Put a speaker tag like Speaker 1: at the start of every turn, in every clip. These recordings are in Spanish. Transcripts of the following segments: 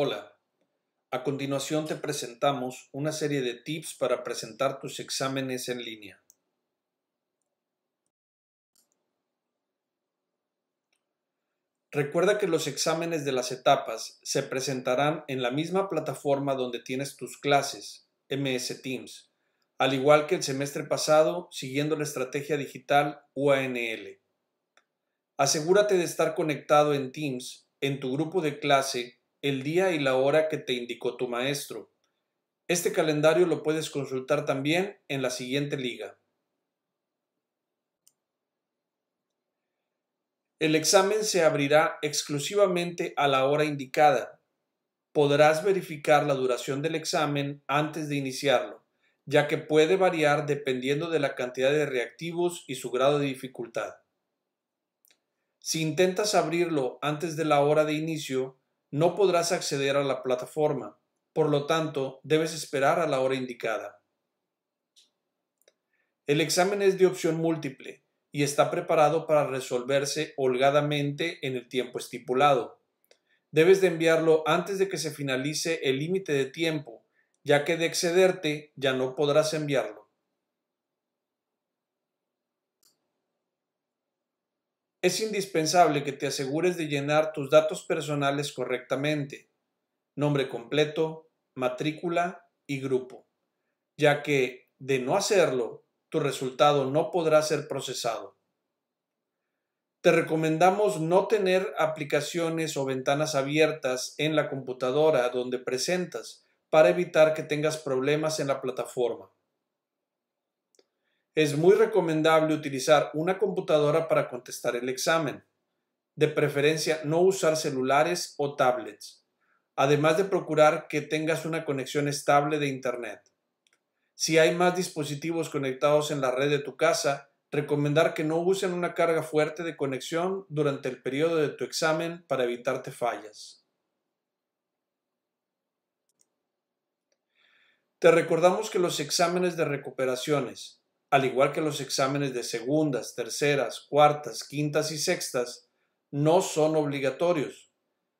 Speaker 1: Hola. A continuación te presentamos una serie de tips para presentar tus exámenes en línea. Recuerda que los exámenes de las etapas se presentarán en la misma plataforma donde tienes tus clases, MS Teams, al igual que el semestre pasado siguiendo la estrategia digital UANL. Asegúrate de estar conectado en Teams, en tu grupo de clase el día y la hora que te indicó tu maestro. Este calendario lo puedes consultar también en la siguiente liga. El examen se abrirá exclusivamente a la hora indicada. Podrás verificar la duración del examen antes de iniciarlo, ya que puede variar dependiendo de la cantidad de reactivos y su grado de dificultad. Si intentas abrirlo antes de la hora de inicio, no podrás acceder a la plataforma. Por lo tanto, debes esperar a la hora indicada. El examen es de opción múltiple y está preparado para resolverse holgadamente en el tiempo estipulado. Debes de enviarlo antes de que se finalice el límite de tiempo, ya que de excederte ya no podrás enviarlo. es indispensable que te asegures de llenar tus datos personales correctamente, nombre completo, matrícula y grupo, ya que, de no hacerlo, tu resultado no podrá ser procesado. Te recomendamos no tener aplicaciones o ventanas abiertas en la computadora donde presentas para evitar que tengas problemas en la plataforma. Es muy recomendable utilizar una computadora para contestar el examen. De preferencia, no usar celulares o tablets, además de procurar que tengas una conexión estable de Internet. Si hay más dispositivos conectados en la red de tu casa, recomendar que no usen una carga fuerte de conexión durante el periodo de tu examen para evitarte fallas. Te recordamos que los exámenes de recuperaciones, al igual que los exámenes de segundas, terceras, cuartas, quintas y sextas, no son obligatorios.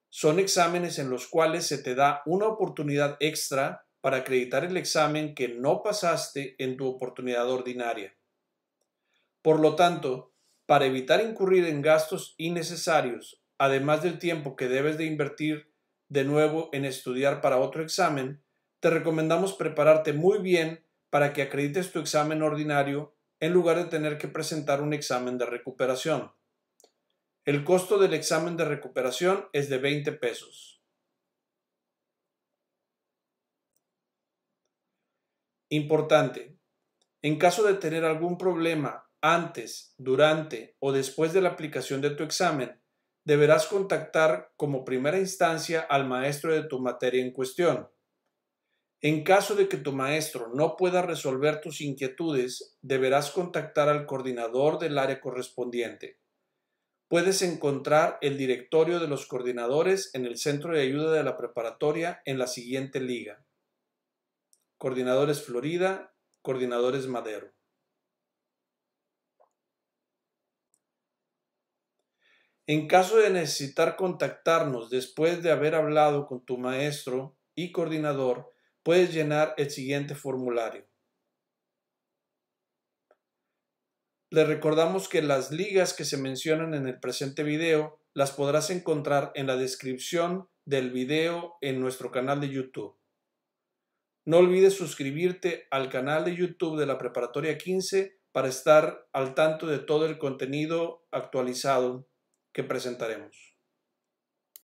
Speaker 1: Son exámenes en los cuales se te da una oportunidad extra para acreditar el examen que no pasaste en tu oportunidad ordinaria. Por lo tanto, para evitar incurrir en gastos innecesarios, además del tiempo que debes de invertir de nuevo en estudiar para otro examen, te recomendamos prepararte muy bien para que acredites tu examen ordinario en lugar de tener que presentar un examen de recuperación. El costo del examen de recuperación es de 20 pesos. Importante. En caso de tener algún problema antes, durante o después de la aplicación de tu examen, deberás contactar como primera instancia al maestro de tu materia en cuestión. En caso de que tu maestro no pueda resolver tus inquietudes, deberás contactar al coordinador del área correspondiente. Puedes encontrar el directorio de los coordinadores en el Centro de Ayuda de la Preparatoria en la siguiente liga. Coordinadores Florida, Coordinadores Madero. En caso de necesitar contactarnos después de haber hablado con tu maestro y coordinador, puedes llenar el siguiente formulario. Les recordamos que las ligas que se mencionan en el presente video las podrás encontrar en la descripción del video en nuestro canal de YouTube. No olvides suscribirte al canal de YouTube de la Preparatoria 15 para estar al tanto de todo el contenido actualizado que presentaremos.